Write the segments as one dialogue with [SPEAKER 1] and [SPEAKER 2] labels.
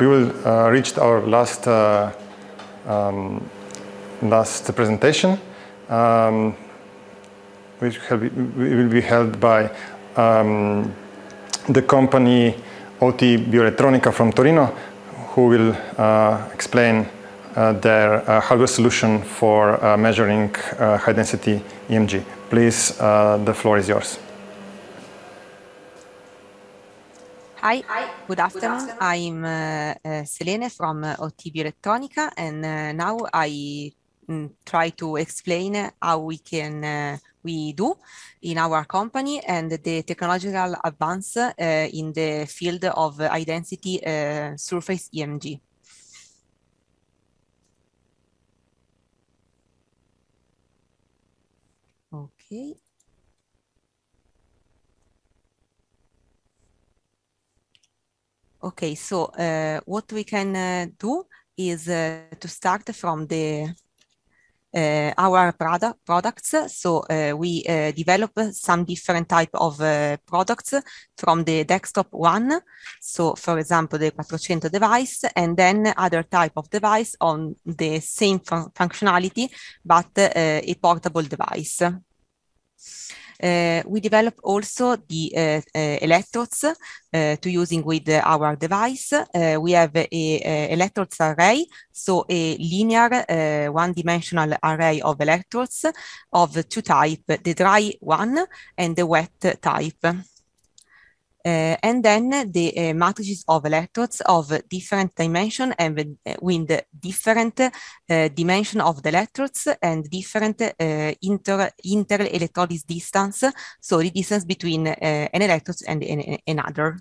[SPEAKER 1] we will uh, our last uh, um, last presentation, um, which will be held by um, the company OT Bioelettronica from Torino, who will uh, explain uh, their uh, hardware solution for uh, measuring high-density EMG. Please, the floor is yours.
[SPEAKER 2] Hi, good afternoon. I'm uh, uh, Selene from uh, OTB Electronica, and uh, now I mm, try to explain how we can uh, we do in our company and the technological advance uh, in the field of identity surface EMG. Okay. Okay, so uh, what we can uh, do is uh, to start from the uh, our product products. So uh, we uh, develop some different type of products from the desktop one. So for example, the 400 device and then other type of device on the same fun functionality, but a portable device. Uh, we develop also the uh, uh, electrodes to using with our device. we have a, a, electrodes array, so a linear one-dimensional array of electrodes of two types, the dry one and the wet type. Uh, and then the uh, matrices of electrodes of different dimension and with, uh, different dimension of the electrodes and different inter inter distance, so the distance between an electrode and another.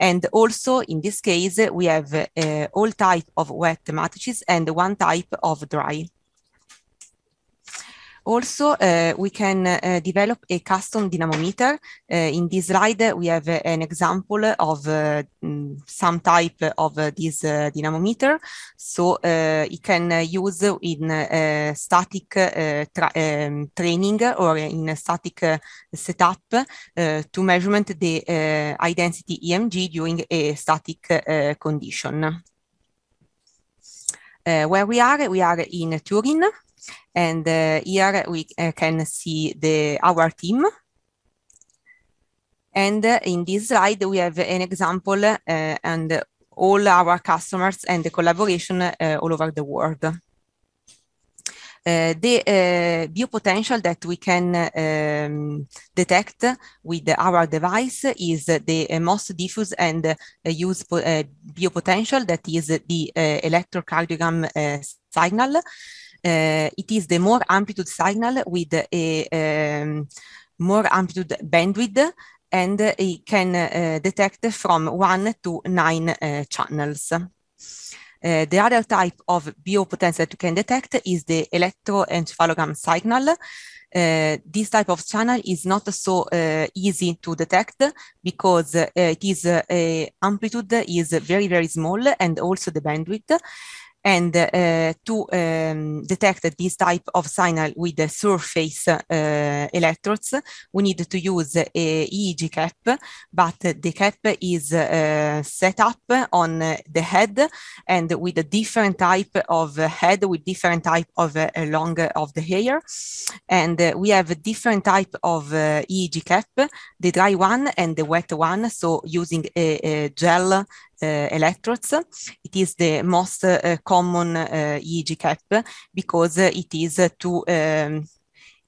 [SPEAKER 2] And also in this case, we have all type of wet matrices and one type of dry. Also, uh, we can uh, develop a custom dynamometer. Uh, in this slide, we have an example of mm, some type of this dynamometer. So it can use in static tra um, training or in a static setup to measurement the high density EMG during a static condition. Uh, where we are, we are in Turin and uh, here we uh, can see the our team. And uh, in this slide, we have an example and all our customers and the collaboration all over the world. Uh, the uh, biopotential that we can um, detect with our device is the most diffuse and uh, used biopotential, that is the electrocardiogram signal. Eh, it is the more amplitude signal with a um, more amplitude bandwidth and it can eh, detect from one to nine eh, channels. Uh, the other type of biopotence that you can detect is the electroencephalogram signal. Uh, this type of channel is not so uh, easy to detect because it is amplitude is very, very small and also the bandwidth and uh, to um, detect this type of signal with the surface uh, electrodes, we need to use a EEG cap, but the cap is uh, set up on the head and with a different type of head, with different type of uh, long of the hair. And we have different type of uh, EEG cap, the dry one and the wet one. So using a, a gel Eh, electrodes. It is the most eh, common EEG eh, cap because it is to um,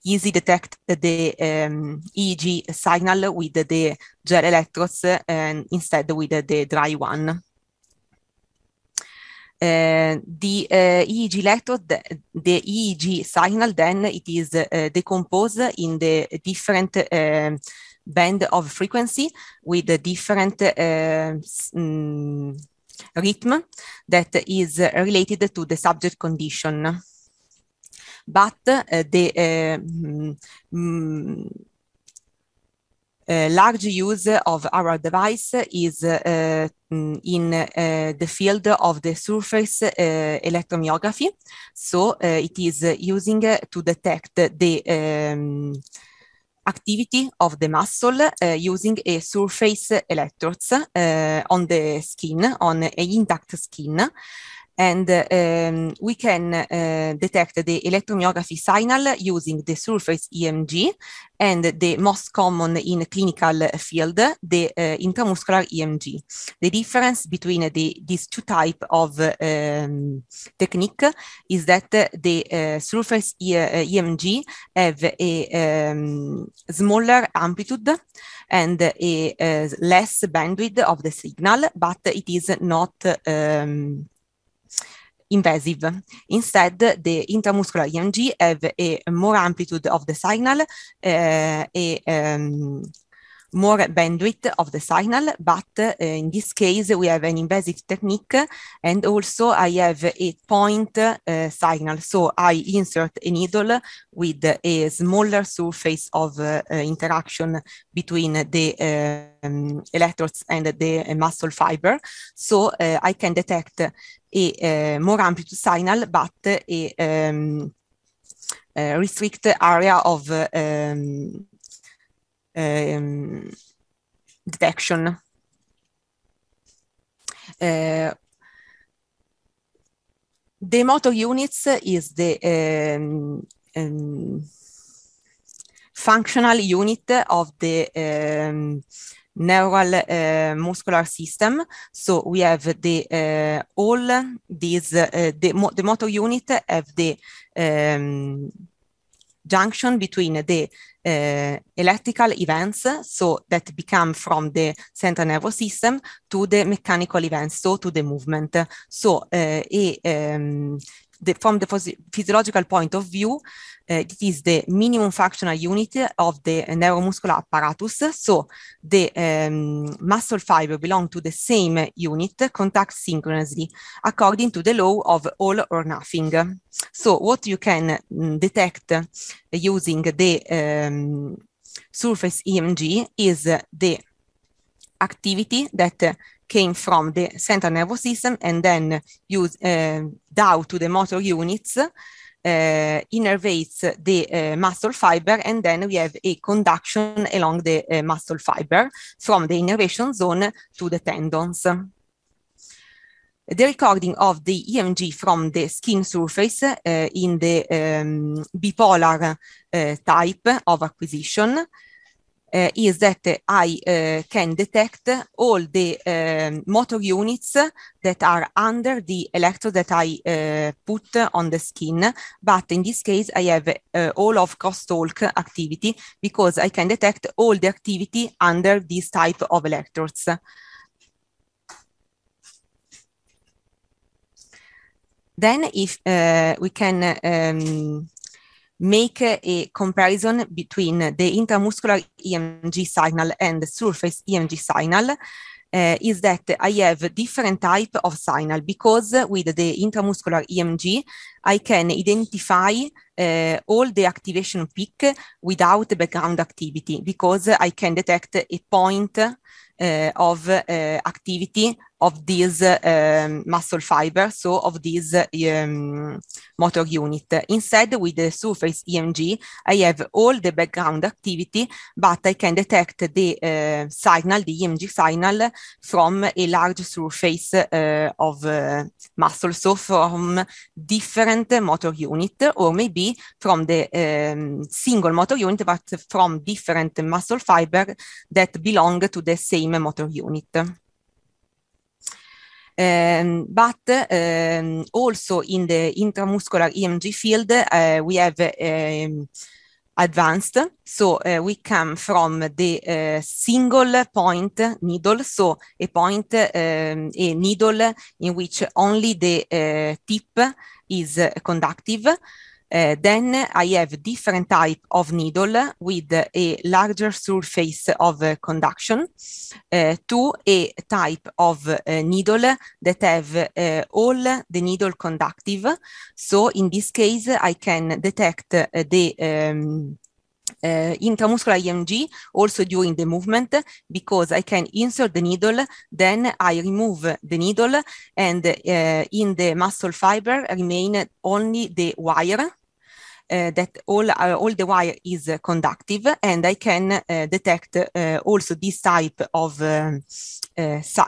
[SPEAKER 2] easy detect the um, ehm, EEG signal with the gel electrodes and instead with the dry one. Uh, the uh, EEG electrode, the, the EEG signal, then it is uh, decomposed in the different ehm, band of frequency with a different uh, mm, rhythm that is related to the subject condition. But uh, the uh, mm, mm, uh, large use of our device is uh, mm, in uh, the field of the surface electromyography. So it is using to detect the um, activity of the muscle uh, using a surface electrodes uh, on the skin, on an intact skin and uh, um, we can uh, detect the electromyography signal using the surface EMG and the most common in clinical field, the uh, intramuscular EMG. The difference between the, these two type of um, technique is that the eh, surface e EMG have a um, smaller amplitude and a, a, less bandwidth of the signal, but it is not um, invasive. Instead, the intramuscular EMG have a more amplitude of the signal, uh, a um, more bandwidth of the signal, but uh, in this case, we have an invasive technique and also I have a point uh, signal. So I insert a needle with a smaller surface of uh, interaction between the um, electrodes and the muscle fiber. So I can detect e eh, more amplitude signal, but a eh, um, ehm, eh, restrict area of um, um, detection. Uh, the motor units is the um, um, functional unit of the um, neural uh, muscular system. So we have the uh, all these uh, the, mo the motor unit have the um, junction between the electrical events, so that become from the central nervous system to the mechanical events, so to the movement. So a um, ehm, the, from the physiological point of view, uh, it is the minimum functional unit of the neuromuscular apparatus. So the um, muscle fiber belong to the same unit, contact synchronously, according to the law of all or nothing. So what you can mm, detect using the um, surface EMG is the activity that came from the central nervous system and then used eh, down to the motor units uh, innervates the uh, muscle fiber, and then we have a conduction along the uh, muscle fiber from the innervation zone to the tendons. The recording of the EMG from the skin surface in the um, bipolar type of acquisition uh, is that I uh, can detect all the um, motor units that are under the electrode that I uh, put on the skin. But in this case, I have all of crosstalk activity because I can detect all the activity under this type of electrodes. Then if we can um, make a comparison between the intramuscular EMG signal and the surface EMG signal uh, is that I have different type of signal because with the intramuscular EMG, I can identify uh, all the activation peak without background activity because I can detect a point uh, of activity of these um, muscle fiber, so of this um, motor unit. Instead, with the surface EMG, I have all the background activity, but I can detect the uh, signal, the EMG signal, from a large surface uh, of uh, muscle, so from different motor unit, or maybe from the um, single motor unit, but from different muscle fiber that belong to the same motor unit. Um, but um, also in the intramuscular EMG field, uh, we have um, advanced. So uh, we come from the uh, single point needle, so a point, um, a needle in which only the tip is conductive. Uh, then I have different type of needle with a larger surface of uh, conduction uh, to a type of needle that have all the needle conductive. So in this case, I can detect the um, uh, intramuscular EMG also during the movement because I can insert the needle, then I remove the needle and uh, in the muscle fiber remain only the wire Eh, that all eh, all the wire is conductive, and I can eh, detect also this type of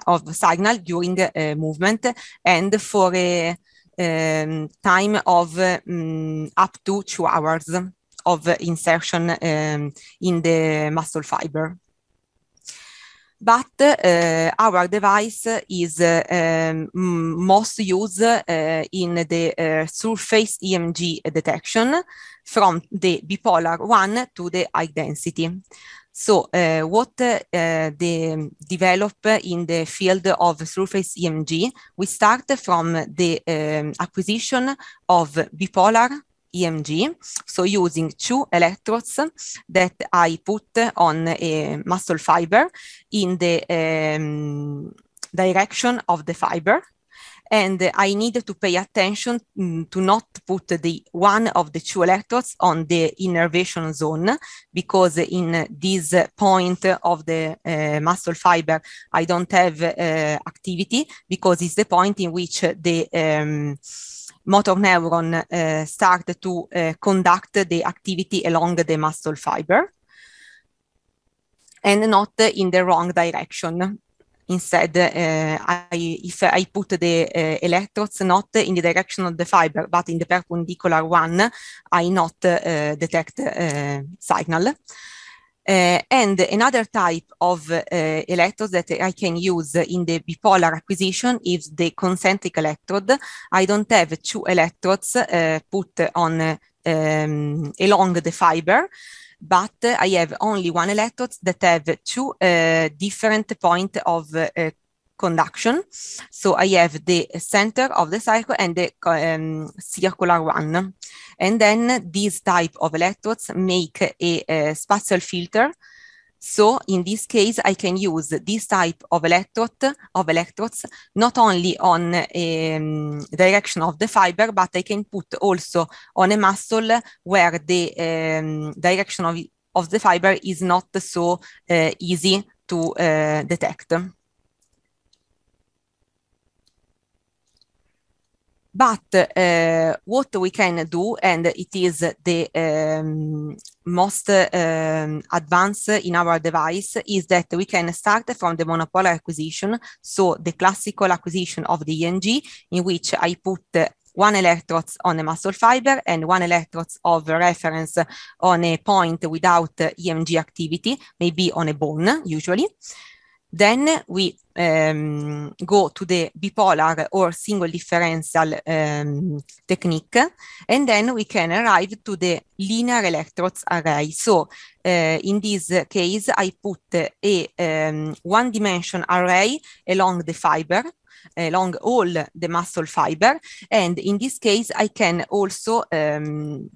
[SPEAKER 2] of signal during movement, and for a um, time of um, up to two hours of insertion um, in the muscle fiber but uh, our device is uh, um, most used uh, in the eh, surface EMG detection from the bipolar one to the high density. So what the develop in the field of surface EMG, we start from the um, acquisition of bipolar EMG. So using two electrodes that I put on a muscle fiber in the um, direction of the fiber and I need to pay attention mm, to not put the one of the two electrodes on the innervation zone because in this point of the uh, muscle fiber I don't have uh, activity because it's the point in which the um, motor neuron uh, start to uh, conduct the activity along the muscle fiber and not in the wrong direction. Instead, uh, I, if I put the uh, electrodes not in the direction of the fiber, but in the perpendicular one, I not uh, detect uh, signal. Uh, and another type of uh, electrodes that I can use in the bipolar acquisition is the concentric electrode. I don't have two electrodes uh, put on um, along the fiber, but I have only one electrode that have two different points of conduction. So I have the center of the circle and the um, circular one. And then these type of electrodes make a, a spatial filter. So in this case, I can use this type of electrode of electrodes not only on um, direction of the fiber, but I can put also on a muscle where the um, direction of, of the fiber is not so uh, easy to uh, detect. But uh, what we can do, and it is the um, most uh, um, advanced in our device, is that we can start from the monopolar acquisition, so the classical acquisition of the ENG, in which I put one electrode on a muscle fiber and one electrode of reference on a point without EMG activity, maybe on a bone usually. Then we um, go to the bipolar or single differential um, technique, and then we can arrive to the linear electrodes array. So uh, in this case, I put a um, ehm, one-dimension array along the fiber, along all the muscle fiber, and in this case, I can also um,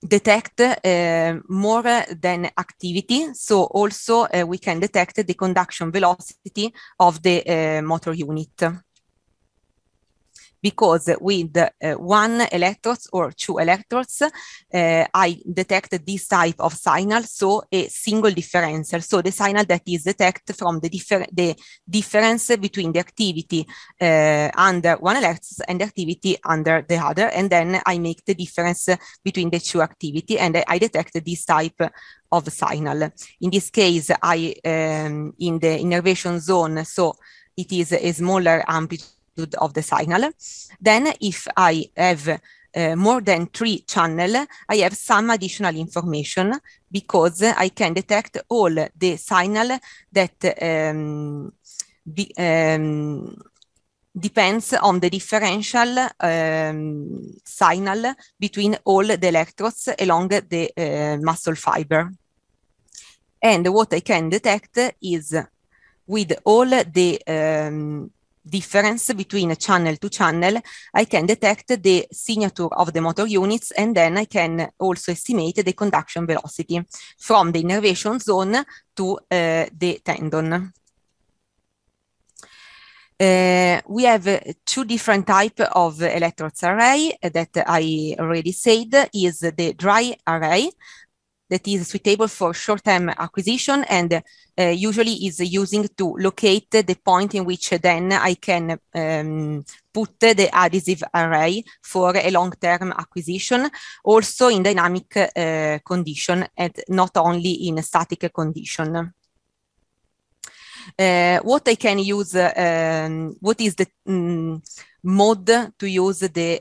[SPEAKER 2] detect eh, more than activity. So also eh, we can detect the conduction velocity of the eh, motor unit because with uh, one electrodes or two electrodes, uh, I detect this type of signal, so a single differential, so the signal that is detected from the, differ the difference between the activity uh, under one electrode and the activity under the other, and then I make the difference between the two activity and I detect this type of signal. In this case, I um, in the innervation zone, so it is a smaller amplitude amplitude of the signal. Then if I have uh, more than three channel, I have some additional information because I can detect all the signal that um, be, um, depends on the differential um, signal between all the electrodes along the uh, muscle fiber. And what I can detect is with all the um, difference between a channel to channel, I can detect the signature of the motor units and then I can also estimate the conduction velocity from the innervation zone to uh, the tendon. Uh, we have uh, two different type of electrodes array that I already said is the dry array that is suitable for short-term acquisition and uh, usually is using to locate the point in which then I can um, put the adhesive array for a long-term acquisition, also in dynamic uh, condition and not only in static condition. Uh, what I can use, um, what is the um, mode to use the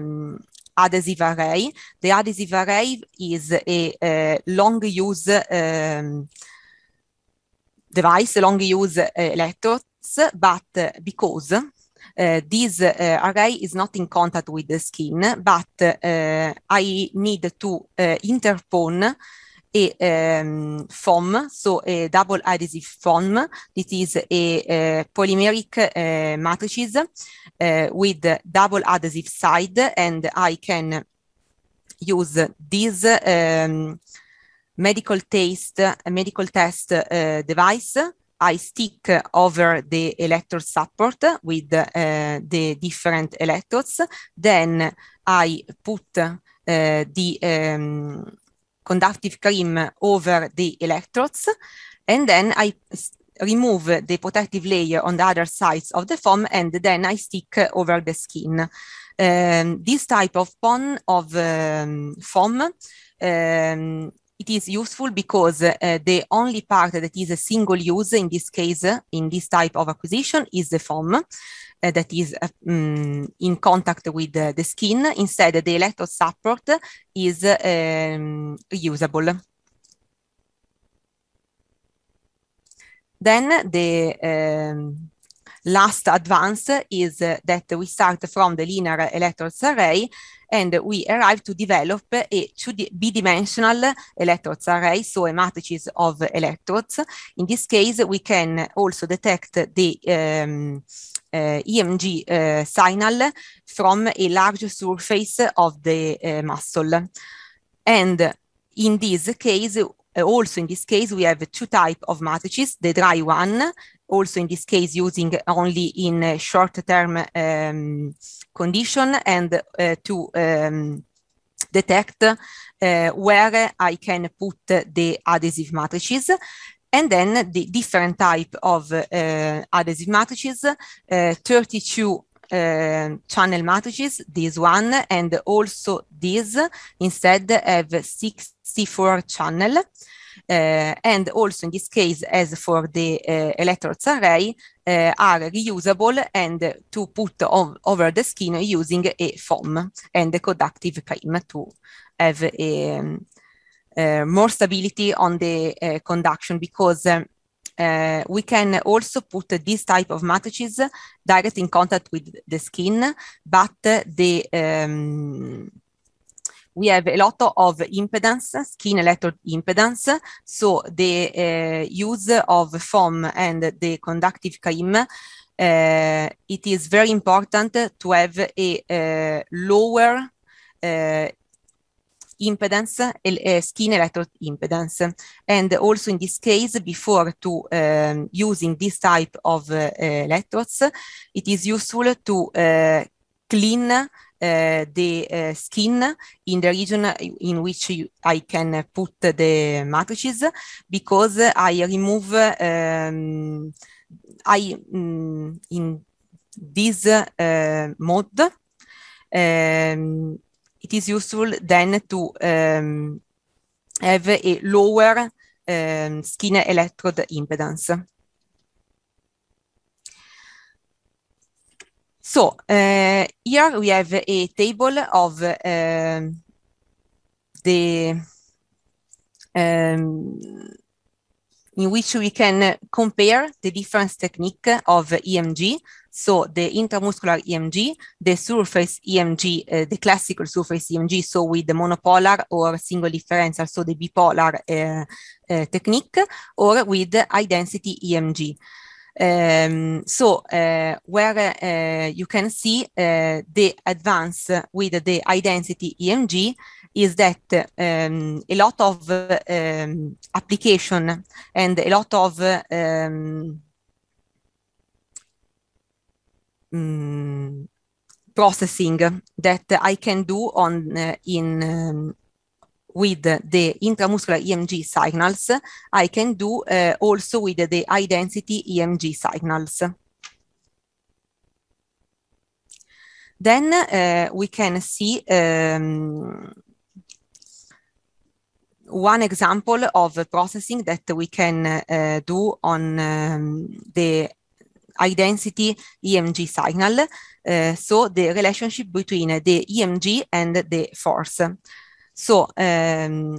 [SPEAKER 2] um, adhesive array. The adhesive array is a, a long use um, device, long use uh, electrodes, but uh, because uh, this uh, array is not in contact with the skin, but uh, I need to uh, interpone a um, ehm, foam, so a double adhesive foam. It is a, a polymeric uh, matrices uh, with double adhesive side, and I can use this um, medical taste, medical test uh, device. I stick over the electrode support with the different electrodes. Then I put the um, conductive cream over the electrodes. And then I remove the protective layer on the other sides of the foam and then I stick over the skin. Um, this type of pon of um, foam um, it is useful because uh, the only part that is a single use in this case, in this type of acquisition, is the foam uh, that is uh, um, in contact with the skin. Instead, the electrode support is um, reusable. Then the um, last advance is that we start from the linear electrode array and we arrive to develop a 2 b-dimensional electrodes array, so a matrices of electrodes. In this case, we can also detect the um, EMG eh, eh, signal from a large surface of the eh, muscle. And in this case, also in this case, we have two type of matrices, the dry one, also in this case using only in short-term um, ehm, condition and uh, to um, detect uh, where I can put the adhesive matrices. And then the different type of uh, adhesive matrices, uh, 32 uh, channel matrices, this one, and also this instead have 64 channel. Uh, and also in this case, as for the uh, electrodes array, uh, are reusable and to put over the skin using a foam and a conductive cream to have a, um, uh, more stability on the uh, conduction because um, uh, we can also put uh, this type of matrices direct in contact with the skin, but uh, the um, we have a lot of impedance, skin electrode impedance. So the uh, use of foam and the conductive cream, it is very important to have a lower impedance, uh, eh, skin electrode impedance. And also in this case, before to um, using this type of uh, electrodes, it is useful to uh, clean uh, the uh, skin in the region in which I can put the matrices because I remove, um, I mm, in this uh, mode, um, it is useful then to um, have a lower um, skin electrode impedance. So uh, here we have a table of uh, the um, in which we can compare the different technique of EMG so the intramuscular EMG, the surface EMG, uh, eh, the classical surface EMG, so with the monopolar or single differential, so the bipolar uh, uh, technique, or with the high density EMG. Um, ehm, so uh, where uh, you can see uh, the advance with the high density EMG is that um, a lot of um, application and a lot of um, processing that I can do on uh, in um, with the intramuscular EMG signals, I can do uh, also with the high density EMG signals. Then uh, we can see um, one example of processing that we can uh, do on um, the Identity EMG signal, eh, so the relationship between the EMG and the force. So um,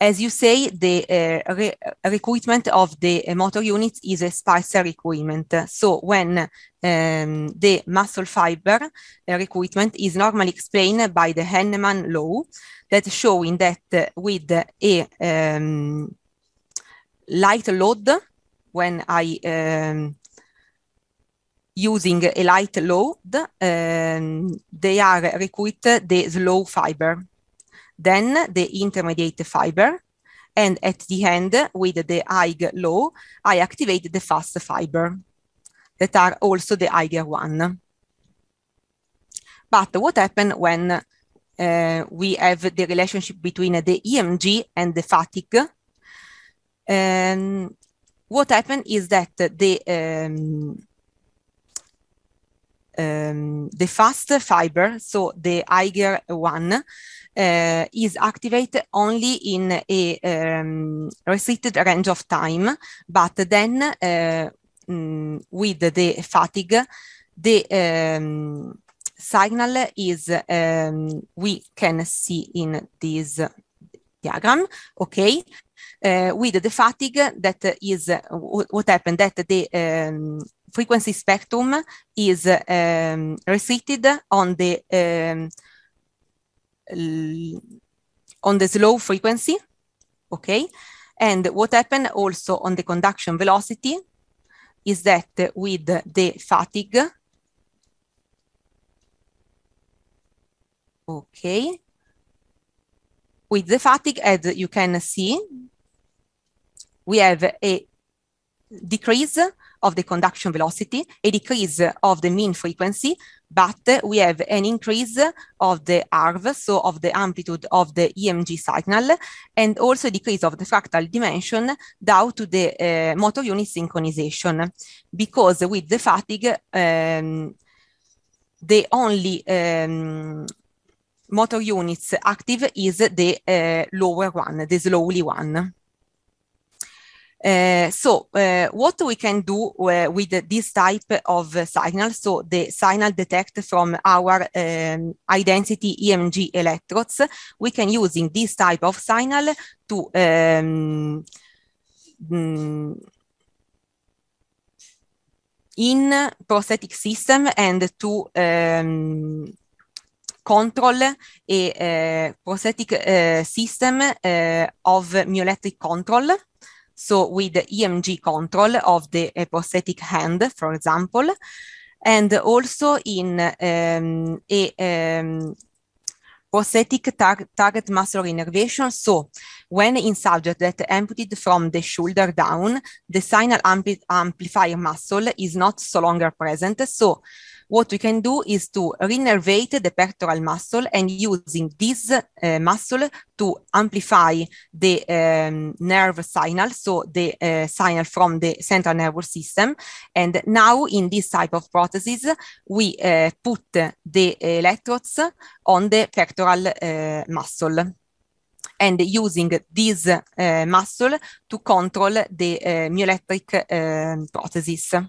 [SPEAKER 2] as you say, the uh, re recruitment of the motor units is a spacer recruitment. So when um, the muscle fiber recruitment is normally explained by the Henneman law that showing that eh, with a um, light load, when I um, using a light load, um, they are recruit the slow fiber, then the intermediate fiber, and at the end, with the high low, I activate the fast fiber that are also the higher one. But what happens when uh, we have the relationship between the EMG and the fatigue? Um, what happened is that the um, um, the fast fiber, so the higher one, uh, is activated only in a um, restricted range of time, but then uh, mm, with the fatigue, the um, signal is um, we can see in this diagram, okay? Uh, with the fatigue that is uh, what happened that the um, frequency spectrum is um, restricted on the um, on the slow frequency, okay? And what happened also on the conduction velocity is that with the fatigue, okay, with the fatigue, as you can see, we have a decrease of the conduction velocity, a decrease of the mean frequency, but we have an increase of the ARV, so of the amplitude of the EMG signal, and also decrease of the fractal dimension due to the uh, motor unit synchronization. Because with the fatigue, um, the only um, motor units active is the uh, lower one, the slowly one. Eh, so uh, what we can do uh, with this type of signal, so the signal detect from our um, identity EMG electrodes, we can using this type of signal to um, in prosthetic system and to um, control a prosthetic system of myoelectric control so with the EMG control of the prosthetic hand, for example, and also in um, a um, prosthetic tar target muscle innervation. So when in subject that amputated from the shoulder down, the signal ampli amplifier muscle is not so longer present. So what we can do is to renervate the pectoral muscle and using this uh, muscle to amplify the um, nerve signal, so the uh, signal from the central nervous system. And now in this type of prosthesis, we uh, put the electrodes on the pectoral muscle and using this muscle to control the myoelectric prosthesis.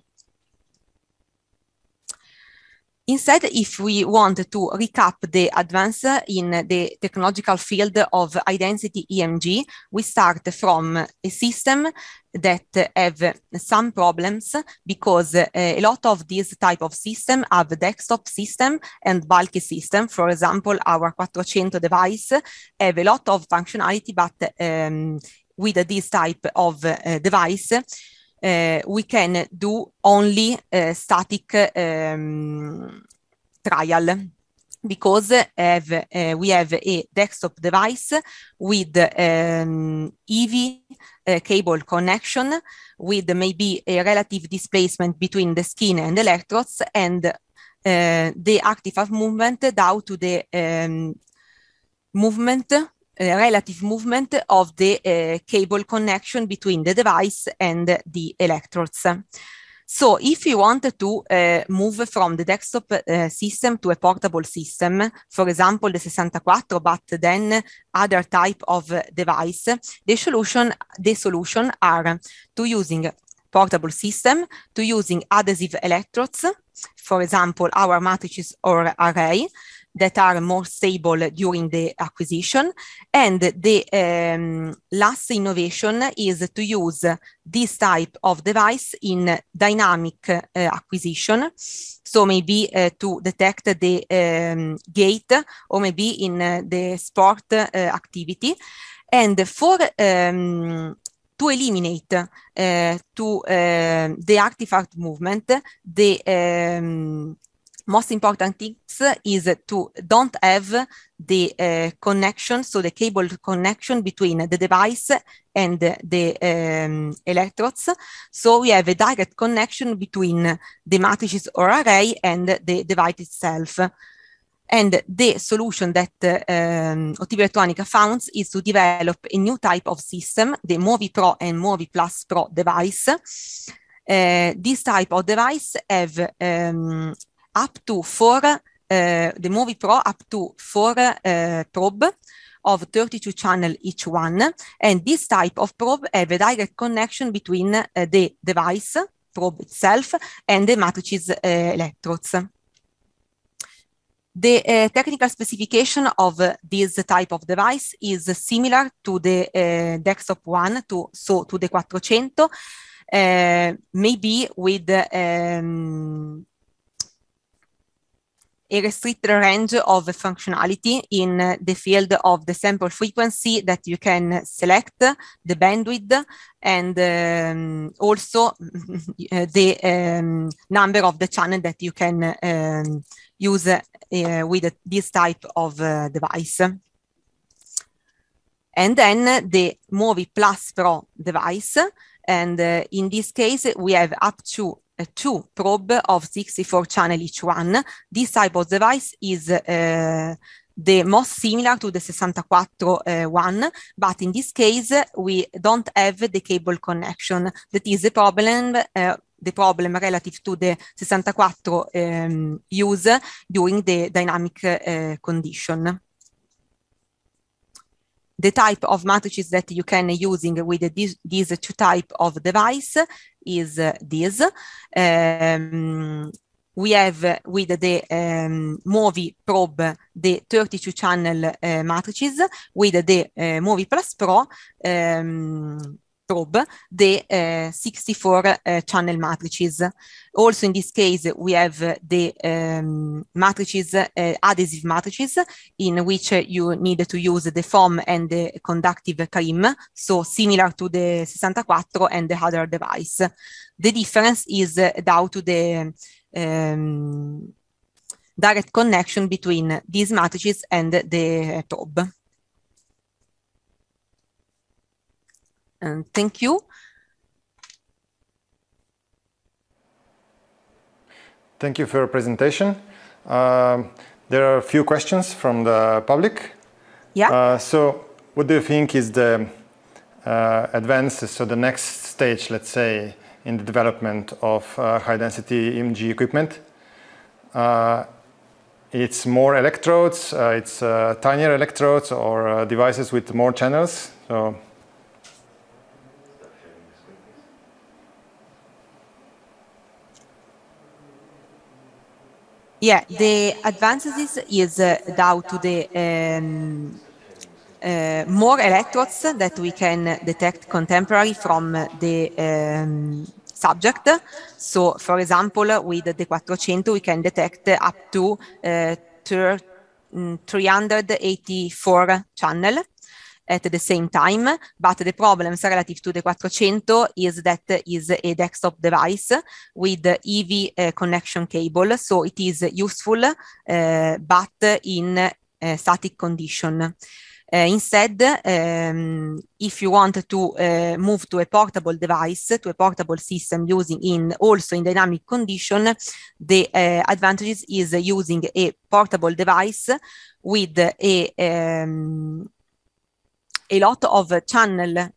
[SPEAKER 2] Instead, if we want to recap the advance in the technological field of identity EMG, we start from a system that have some problems because eh, a lot of these type of system have desktop system and bulky system. For example, our 400 device have a lot of functionality, but um, with this type of uh, device, Eh, we can do only eh, static um, trial because have, uh, we have a desktop device with um, ehm, EV uh, cable connection with maybe a relative displacement between the skin and electrodes and uh, the active movement down to the um, movement relative movement of the eh, cable connection between the device and the electrodes. So if you want to uh, move from the desktop uh, system to a portable system, for example, the 64, but then other type of device, the solution, the solution are to using portable system, to using adhesive electrodes, for example, our matrices or array, that are more stable during the acquisition. And the um, last innovation is to use this type of device in dynamic uh, acquisition. So maybe uh, to detect the um, gate or maybe in uh, the sport uh, activity. And for um, to eliminate uh, to uh, the artifact movement the um, most important things is to don't have the uh, connection, so the cable connection between the device and the um, electrodes. So we have a direct connection between the matrices or array and the device itself. And the solution that uh, um, Electronica found is to develop a new type of system, the Movi Pro and Movi Plus Pro device. Uh, this type of device have um, up to four, uh, the Movie Pro up to four uh, probe of 32 channel each one. And this type of probe have a direct connection between uh, the device, probe itself, and the matrices electrodes. The uh, technical specification of uh, this type of device is uh, similar to the desktop one, to, so to the 400, maybe with um, a restricted range of functionality in the field of the sample frequency that you can select, the bandwidth, and um, also uh, the um, number of the channel that you can um, use uh, with this type of uh, device. And then the Movi Plus Pro device. And uh, in this case, we have up to uh, two probe of 64 channel each one. This type of device is uh, the most similar to the 64 uh, one, but in this case, we don't have the cable connection. That is the problem uh, the problem relative to the 64 um, use during the dynamic uh, condition the type of matrices that you can using with these, two type of device is uh, this. Um, we have uh, with the um, MOVI probe the 32 channel uh, matrices with the uh, MOVI Plus Pro um, probe the 64-channel eh, eh, matrices. Also, in this case, we have the um, matrices, eh, adhesive matrices, in which you need to use the foam and the conductive cream, so similar to the 64 and the other device. The difference is down to the um, direct connection between these matrices and the probe. and thank you.
[SPEAKER 1] Thank you for your presentation. Uh, there are a few questions from the public. Yeah. Uh, so what do you think is the uh, advances, so the next stage, let's say, in the development of uh, high-density EMG equipment? Uh, it's more electrodes, uh, it's tinier electrodes or devices with more channels. So
[SPEAKER 2] Yeah, the advances is uh, down to the um, uh, more electrodes that we can detect contemporary from the um, subject. So, for example, with the 400, we can detect up to uh, mm, 384 channel at the same time, but the problems relative to the 400 is that is a desktop device with EV uh, connection cable, so it is useful, uh, but in uh, static condition. Uh, instead, um, if you want to uh, move to a portable device, to a portable system using in also in dynamic condition, the uh, advantages is using a portable device with a um, a lot of channel, um,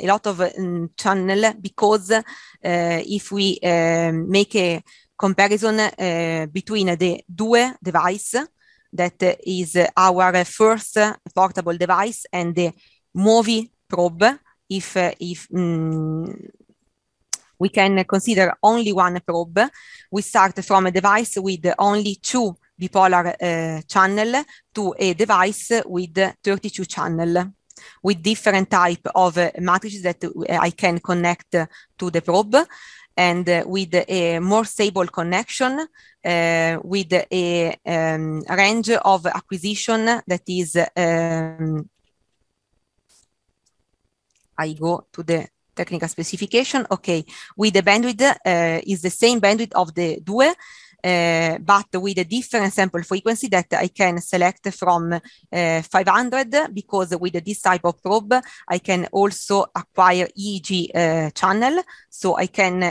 [SPEAKER 2] a lot of um, channel, because uh, if we ehm, make a comparison uh, between the DUE device, that is our first portable device, and the MOVI probe, if, if mm, we can consider only one probe, we start from a device with only two bipolar eh, channel to a device with 32 channel with different type of matrices that I can connect to the probe and with a more stable connection uh, with a um, range of acquisition that is um, I go to the technical specification okay with the bandwidth uh, is the same bandwidth of the DUE Eh, but with a different sample frequency that I can select from eh, 500 because with this type of probe, I can also acquire EEG eh, channel. So I can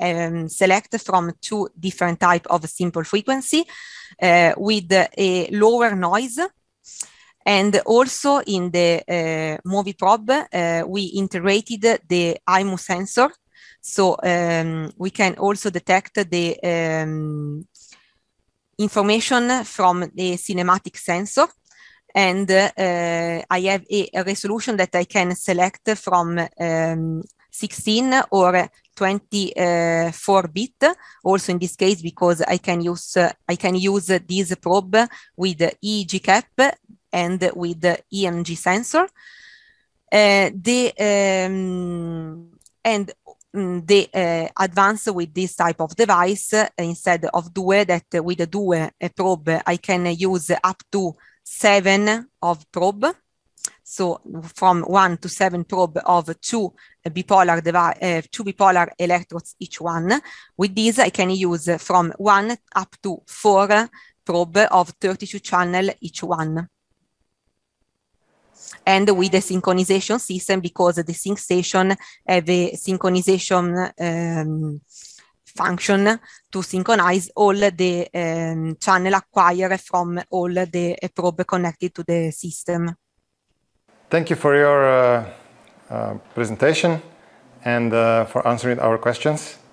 [SPEAKER 2] um, select from two different type of simple frequency with a lower noise and also in the uh, movie probe, uh, we integrated the IMU sensor so um, we can also detect the um, information from the cinematic sensor. And uh, I have a, resolution that I can select from um, 16 or 24 bit also in this case because i can use uh, i can use this probe with eeg cap and with the emg sensor uh, the um, and the mm, uh, eh, advance with this type of device uh, instead of DUE that uh, with the DUE eh, probe I can use up to seven of probe. So from one to seven probe of two bipolar device, two bipolar electrodes each one. With this, I can use from one up to four probe of 32 channel each one and with the synchronization system because the sync station have uh, a synchronization um, function to synchronize all the um, channel acquired from all the uh, probe connected to the system.
[SPEAKER 1] Thank you for your uh, uh, presentation and uh, for answering our questions.